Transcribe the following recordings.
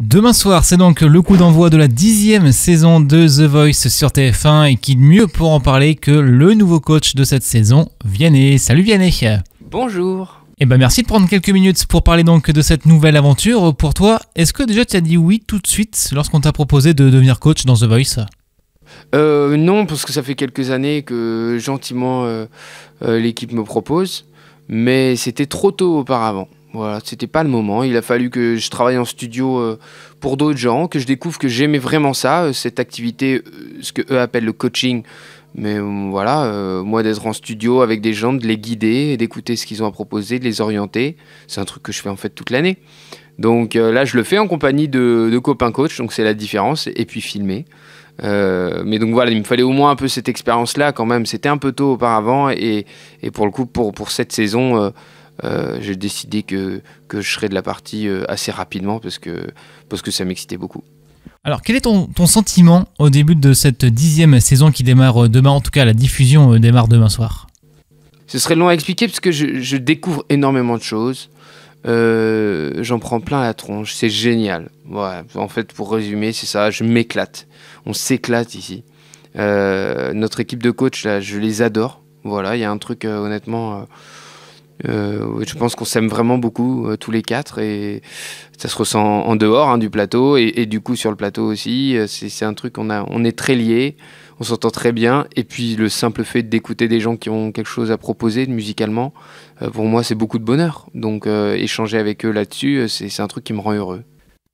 Demain soir, c'est donc le coup d'envoi de la dixième saison de The Voice sur TF1 et qui de mieux pour en parler que le nouveau coach de cette saison, Vianney. Salut Vianney Bonjour Eh ben merci de prendre quelques minutes pour parler donc de cette nouvelle aventure. Pour toi, est-ce que déjà tu as dit oui tout de suite lorsqu'on t'a proposé de devenir coach dans The Voice euh, Non, parce que ça fait quelques années que gentiment euh, euh, l'équipe me propose, mais c'était trop tôt auparavant. Voilà, c'était pas le moment. Il a fallu que je travaille en studio euh, pour d'autres gens, que je découvre que j'aimais vraiment ça, euh, cette activité, euh, ce que eux appellent le coaching. Mais voilà, moi d'être en studio avec des gens, de les guider, d'écouter ce qu'ils ont à proposer, de les orienter, c'est un truc que je fais en fait toute l'année. Donc là, je le fais en compagnie de, copains coach, donc c'est la différence, et puis filmer. mais donc voilà, il me fallait au moins un peu cette expérience-là quand même. C'était un peu tôt auparavant et, pour le coup, pour, pour cette saison, euh, j'ai décidé que, que je serais de la partie euh, assez rapidement parce que, parce que ça m'excitait beaucoup. Alors, quel est ton, ton, sentiment au début de cette dixième saison qui démarre euh, demain En tout cas, la diffusion démarre demain soir. Ce serait long à expliquer parce que je, je découvre énormément de choses. J'en prends plein la tronche. C'est génial. Ouais, en fait, pour résumer, c'est ça. Je m'éclate. On s'éclate ici. notre équipe de coach, là, je les adore. Voilà, il y a un truc, honnêtement euh, je pense qu'on s'aime vraiment beaucoup euh, tous les quatre et ça se ressent en dehors hein, du plateau et, du coup sur le plateau aussi. Euh, c'est un truc on on est très liés, on s'entend très bien et puis le simple fait d'écouter des gens qui ont quelque chose à proposer musicalement, pour moi c'est beaucoup de bonheur. Donc échanger avec eux là-dessus, c'est un truc qui me rend heureux.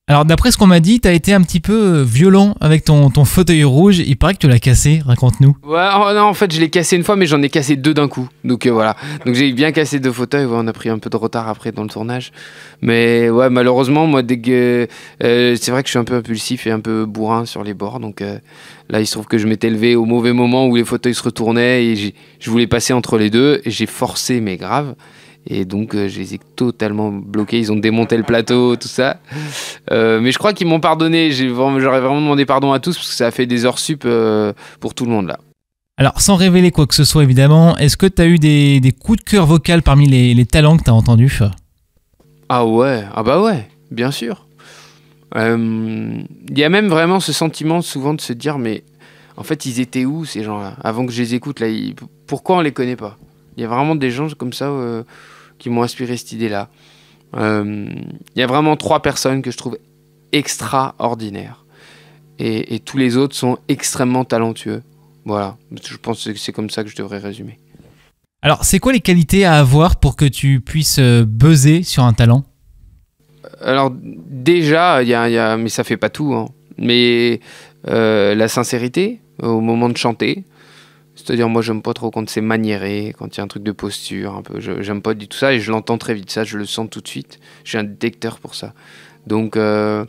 Alors d'après ce qu'on m'a dit, t'as été un petit peu euh, violent avec ton, fauteuil rouge. Il paraît que tu l'as cassé, raconte-nous. Ouais, oh, en fait je l'ai cassé une fois, mais j'en ai cassé deux d'un coup. Donc euh, voilà, donc j'ai bien cassé deux fauteuils. on a pris un peu de retard après dans le tournage, mais ouais malheureusement moi euh, c'est vrai que je suis un peu impulsif et un peu bourrin sur les bords. Donc là il se trouve que je m'étais levé au mauvais moment où les fauteuils se retournaient et je voulais passer entre les deux et j'ai forcé mais grave. Et donc, euh, je les ai totalement bloqués. Ils ont démonté le plateau, tout ça. Euh, mais je crois qu'ils m'ont pardonné. J'aurais vraiment demandé pardon à tous parce que ça a fait des heures sup euh, pour tout le monde là. Alors, sans révéler quoi que ce soit, évidemment, est-ce que tu as eu des, coups de cœur vocal parmi les, talents que tu as entendus Ah ouais, ah bah ouais, bien sûr. Il y a même vraiment ce sentiment souvent de se dire, mais en fait, ils étaient où ces gens-là Avant que je les écoute, là, pourquoi on les connaît pas il y a vraiment des gens comme ça euh, qui m'ont inspiré cette idée-là. Euh, il y a vraiment trois personnes que je trouve extraordinaires. Et, tous les autres sont extrêmement talentueux. Voilà, je pense que c'est comme ça que je devrais résumer. Alors, c'est quoi les qualités à avoir pour que tu puisses euh, buzzer sur un talent Alors, déjà, mais ça fait pas tout. Hein. Mais la sincérité au moment de chanter, c'est-à-dire, moi, j'aime pas trop quand c'est maniéré, quand il y a un truc de posture, un peu. J'aime pas du tout ça et je l'entends très vite. Ça, je le sens tout de suite. J'ai un détecteur pour ça. Donc, euh,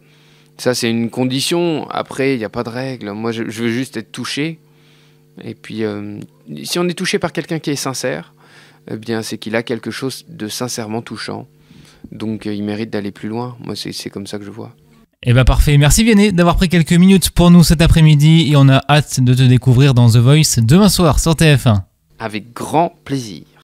ça, c'est une condition. Après, il n'y a pas de règle. Moi, je, veux juste être touché. Et puis, euh, si on est touché par quelqu'un qui est sincère, eh bien, c'est qu'il a quelque chose de sincèrement touchant. Donc, euh, il mérite d'aller plus loin. Moi, c'est comme ça que je vois. Eh bah parfait, merci Vianney d'avoir pris quelques minutes pour nous cet après-midi et on a hâte de te découvrir dans The Voice demain soir sur TF1. Avec grand plaisir.